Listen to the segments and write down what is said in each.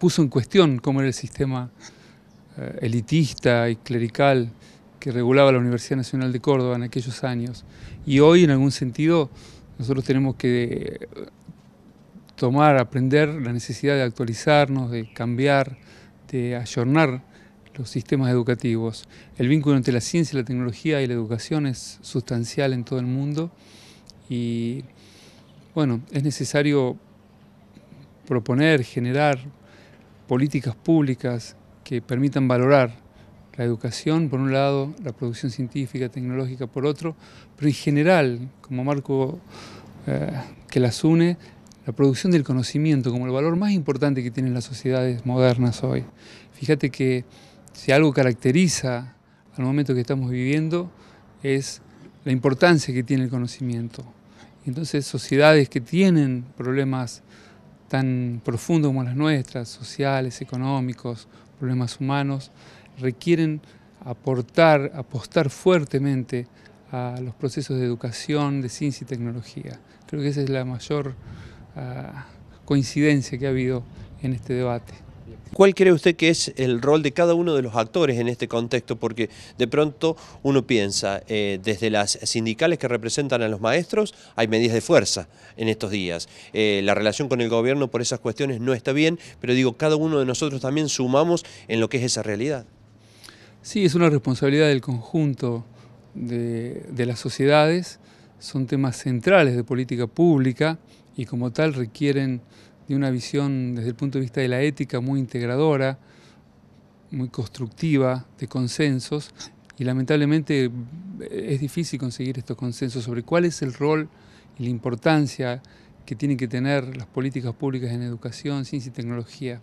puso en cuestión cómo era el sistema eh, elitista y clerical que regulaba la Universidad Nacional de Córdoba en aquellos años. Y hoy, en algún sentido, nosotros tenemos que eh, tomar, aprender la necesidad de actualizarnos, de cambiar, de ayornar los sistemas educativos. El vínculo entre la ciencia, la tecnología y la educación es sustancial en todo el mundo y bueno, es necesario proponer, generar políticas públicas que permitan valorar la educación por un lado, la producción científica, tecnológica por otro, pero en general, como marco eh, que las une, la producción del conocimiento como el valor más importante que tienen las sociedades modernas hoy. Fíjate que si algo caracteriza al momento que estamos viviendo es la importancia que tiene el conocimiento. Entonces sociedades que tienen problemas tan profundos como las nuestras, sociales, económicos, problemas humanos, requieren aportar, apostar fuertemente a los procesos de educación, de ciencia y tecnología. Creo que esa es la mayor ah, coincidencia que ha habido en este debate. ¿Cuál cree usted que es el rol de cada uno de los actores en este contexto? Porque de pronto uno piensa, eh, desde las sindicales que representan a los maestros, hay medidas de fuerza en estos días. Eh, la relación con el gobierno por esas cuestiones no está bien, pero digo, cada uno de nosotros también sumamos en lo que es esa realidad. Sí, es una responsabilidad del conjunto de las sociedades, son temas centrales de política pública y como tal requieren de una visión desde el punto de vista de la ética muy integradora, muy constructiva, de consensos, y lamentablemente eh, es difícil conseguir estos consensos sobre cuál es el rol y la importancia que tienen que tener las políticas públicas en educación, ciencia y tecnología.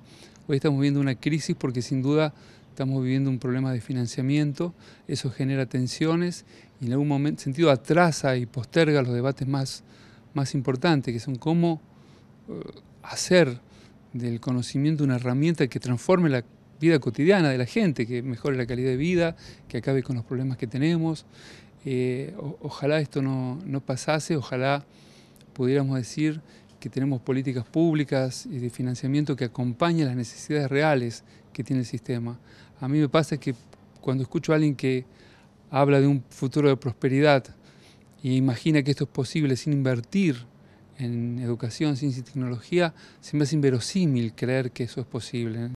Hoy estamos viviendo una crisis porque sin duda estamos viviendo un problema de financiamiento, eso genera tensiones y en algún momento, sentido atrasa y posterga los debates más, más importantes, que son cómo eh, hacer del conocimiento una herramienta que transforme la vida cotidiana de la gente, que mejore la calidad de vida, que acabe con los problemas que tenemos. Eh, ojalá esto no, pasase, ojalá pudiéramos decir que tenemos políticas públicas y de financiamiento que acompañen las necesidades reales que tiene el sistema. A mí me pasa que cuando escucho a alguien que habla de un futuro de prosperidad e imagina que esto es posible sin invertir en educación, ciencia y tecnología, se me hace inverosímil creer que eso es posible.